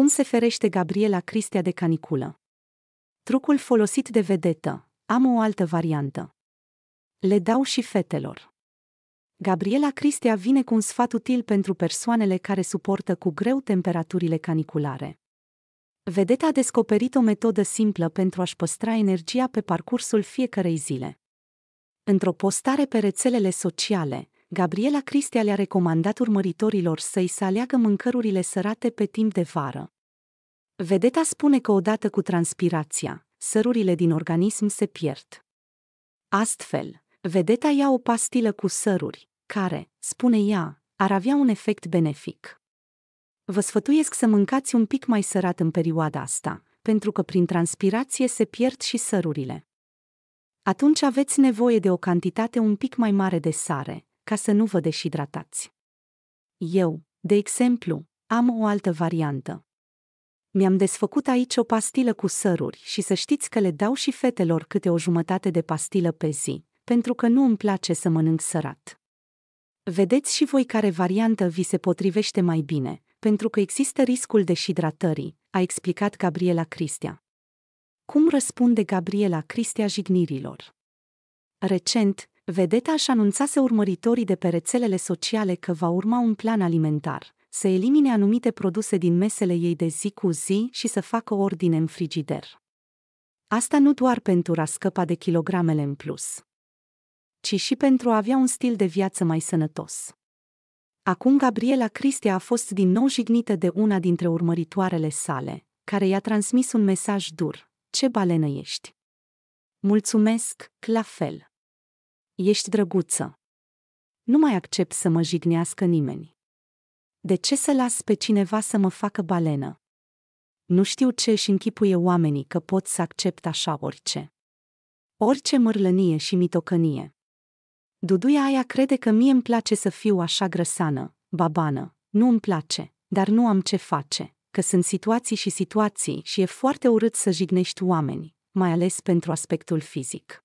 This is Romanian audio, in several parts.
Cum se ferește Gabriela Cristea de caniculă? Trucul folosit de vedetă. Am o altă variantă. Le dau și fetelor. Gabriela Cristea vine cu un sfat util pentru persoanele care suportă cu greu temperaturile caniculare. Vedeta a descoperit o metodă simplă pentru a-și păstra energia pe parcursul fiecarei zile. Într-o postare pe rețelele sociale, Gabriela Cristea le-a recomandat urmăritorilor săi să aleagă mâncărurile sărate pe timp de vară. Vedeta spune că odată cu transpirația, sărurile din organism se pierd. Astfel, vedeta ia o pastilă cu săruri, care, spune ea, ar avea un efect benefic. Vă sfătuiesc să mâncați un pic mai sărat în perioada asta, pentru că prin transpirație se pierd și sărurile. Atunci aveți nevoie de o cantitate un pic mai mare de sare, ca să nu vă deshidratați. Eu, de exemplu, am o altă variantă. Mi-am desfăcut aici o pastilă cu săruri și să știți că le dau și fetelor câte o jumătate de pastilă pe zi, pentru că nu îmi place să mănânc sărat. Vedeți și voi care variantă vi se potrivește mai bine, pentru că există riscul deshidratării, a explicat Gabriela Cristea. Cum răspunde Gabriela Cristea jignirilor? Recent, Vedeta și anunțase urmăritorii de pe rețelele sociale că va urma un plan alimentar, să elimine anumite produse din mesele ei de zi cu zi și să facă ordine în frigider. Asta nu doar pentru a scăpa de kilogramele în plus, ci și pentru a avea un stil de viață mai sănătos. Acum Gabriela Cristia a fost din nou jignită de una dintre urmăritoarele sale, care i-a transmis un mesaj dur. Ce balenă ești! Mulțumesc, la fel! ești drăguță. Nu mai accept să mă jignească nimeni. De ce să las pe cineva să mă facă balenă? Nu știu ce își închipuie oamenii că pot să accept așa orice. Orice mărlănie și mitocănie. Duduia aia crede că mie îmi place să fiu așa grăsană, babană, nu îmi place, dar nu am ce face, că sunt situații și situații și e foarte urât să jignești oameni, mai ales pentru aspectul fizic.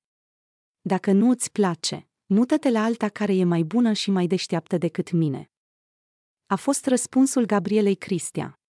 Dacă nu îți place, mută-te la alta care e mai bună și mai deșteaptă decât mine. A fost răspunsul Gabrielei Cristia.